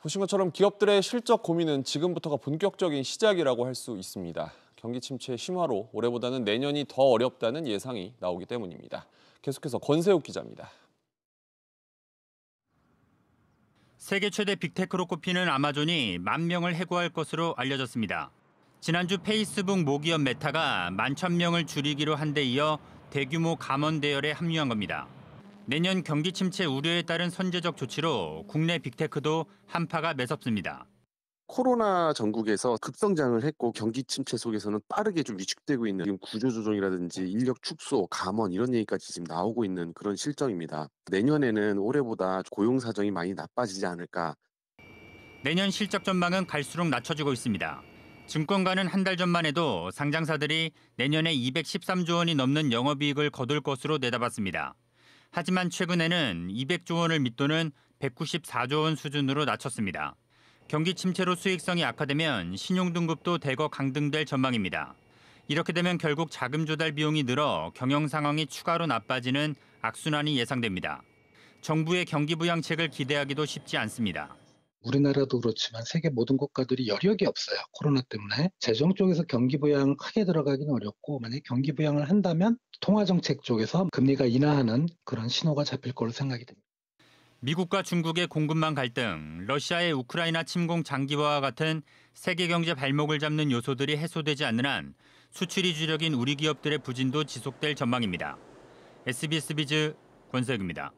보신 것처럼 기업들의 실적 고민은 지금부터가 본격적인 시작이라고 할 수 있습니다. 경기 침체 심화로 올해보다는 내년이 더 어렵다는 예상이 나오기 때문입니다. 계속해서 권세욱 기자입니다. 세계 최대 빅테크로 꼽히는 아마존이 만 명을 해고할 것으로 알려졌습니다. 지난주 페이스북 모기업 메타가 만천 명을 줄이기로 한 데 이어 대규모 감원 대열에 합류한 겁니다. 내년 경기 침체 우려에 따른 선제적 조치로 국내 빅테크도 한파가 매섭습니다. 코로나 전국에서 급성장을 했고 경기 침체 속에서는 빠르게 좀 위축되고 있는 지금 구조조정이라든지 인력 축소, 감원 이런 얘기까지 지금 나오고 있는 그런 실정입니다. 내년에는 올해보다 고용 사정이 많이 나빠지지 않을까. 내년 실적 전망은 갈수록 낮춰지고 있습니다. 증권가는 한 달 전만 해도 상장사들이 내년에 213조 원이 넘는 영업이익을 거둘 것으로 내다봤습니다. 하지만 최근에는 200조 원을 밑도는 194조 원 수준으로 낮췄습니다. 경기 침체로 수익성이 악화되면 신용등급도 대거 강등될 전망입니다. 이렇게 되면 결국 자금 조달 비용이 늘어 경영 상황이 추가로 나빠지는 악순환이 예상됩니다. 정부의 경기 부양책을 기대하기도 쉽지 않습니다. 우리나라도 그렇지만 세계 모든 국가들이 여력이 없어요. 코로나 때문에 재정 쪽에서 경기 부양 크게 들어가기는 어렵고 만약 경기 부양을 한다면 통화 정책 쪽에서 금리가 인하하는 그런 신호가 잡힐 걸로 생각이 됩니다. 미국과 중국의 공급망 갈등, 러시아의 우크라이나 침공 장기화와 같은 세계 경제 발목을 잡는 요소들이 해소되지 않는 한 수출이 주력인 우리 기업들의 부진도 지속될 전망입니다. SBS 비즈 권석입니다.